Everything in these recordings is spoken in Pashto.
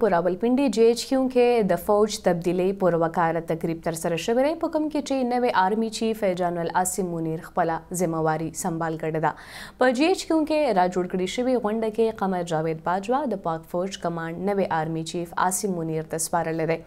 په راولپنډي جی ایچ کیو کې د فوج تبدیلی پر وکاله تقریب تر سره شوې ده په کوم کې چې نوې آرمي چیف جنرال عاصم منیر خپل ځمواري سمبال کړی ده په جی ایچ کیو کې را جوړ کړی شوی غونډه کې قمر جاوید باجوا د پاک فوج کمانډ نوې آرمي چیف عاصم منیر ته سپارل دی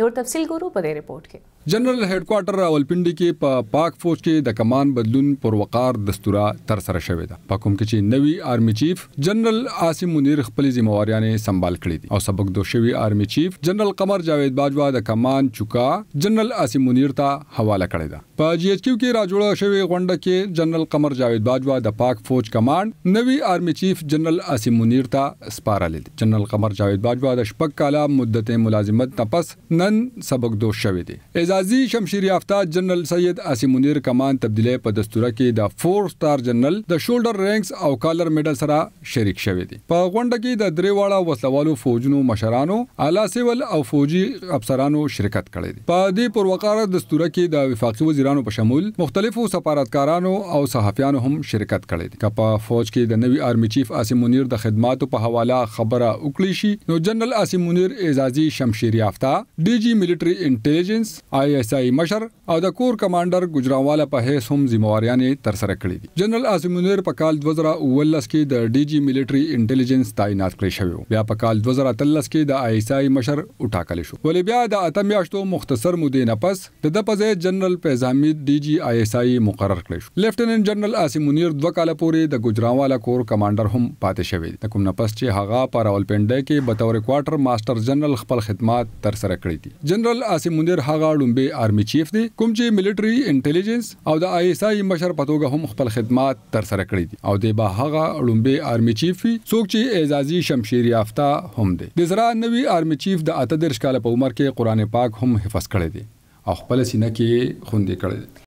نور تفصیل ګورو په دې ریپورت کې جنرال هډ کوارټر راولپنډي کې په پا پاک فوج کې د کمان بدلون پر وقار دستورا تر سره شوې ده په کوم کې چې نوي آرمي چیف جنرال عاصم منیر خپل ځمواریانه سمبال کړی دي او سبق دوشوي آرمي چیف جنرال قمر جاوید باجوا د کمان چوکا جنرال عاصم منیر ته حواله کړی ده په جی ایچ کیو کې راجوړه شوې غونډه کې جنرال قمر جاوید باجوا د پاک فوج کمانډ نوي آرمي چیف جنرال عاصم منیر ته سپارل دي جنرال قمر جاوید باجوا د شپږ کاله مدته ملازمت تپس نن سبق دوش شوې دي سازي شمشير یافته جنرال سید عاصم منیر کمان تبدیلی په دستوره کې د 4 سٹار جنرال د شولډر رینکس او کالر میډل سره شریک شوه دي په غونډه کې د درې واړه وسلوالو فوجونو مشرانو اعلی سیول او فوجي افسرانو شرکت کړی دي په دې پر وقاره دستوره کې د وفاقي وزیرانو په شمول مختلفو سفارتکارانو او صحافیانو هم شرکت کړی دي کپا فوج کې د نوي آرمي چیف عاصم منیر د خدماتو په حواله خبره وکړي شي نو جنرال عاصم منیر اعزازي شمشير یافته ډي جي ملټري انټيليجنس آی ایس آی مشر او د کور کمانډر ګجرانواله په هیڅ هم ځمواريان تر سره کړی دي جنرال عاصم منیر په کال 2019 کې د ډي جی ملټري انټيليجنس تعینات کړی شو بیا په کال 2013 کې د آی ایس آی مشر وټاکل شو ولې بیا د اتمیاشتو مختصر مودې نه پس د د پځې جنرال پیغامي ډي جی آی ایس آی مقرر کړی شو لیفټننټ جنرال عاصم منیر دوه کال پورې د ګجرانواله کور کمانډر هم پاتې شوی دی کوم نه پس چې هغه په راولپنډه کې بطور کوارټر ماستر جنرال خپل خدمات تر سره کړی دي جنرال عاصم منیر هغه بمبي آرمي چیف دی کوم چې ملټري انټيليجنس او د آی ایس آی مشر پتوګه هم خپل خدمات تر سره کړی دي او د با هغه لومبي آرمي چیف څوک چې اعزازي شمشیر یافته هم دی د زرا نوی آرمي چیف د اته درش کال په عمر کې قران پاک هم حفظ کړی دی او خپل سینه کې خوندې کړی دی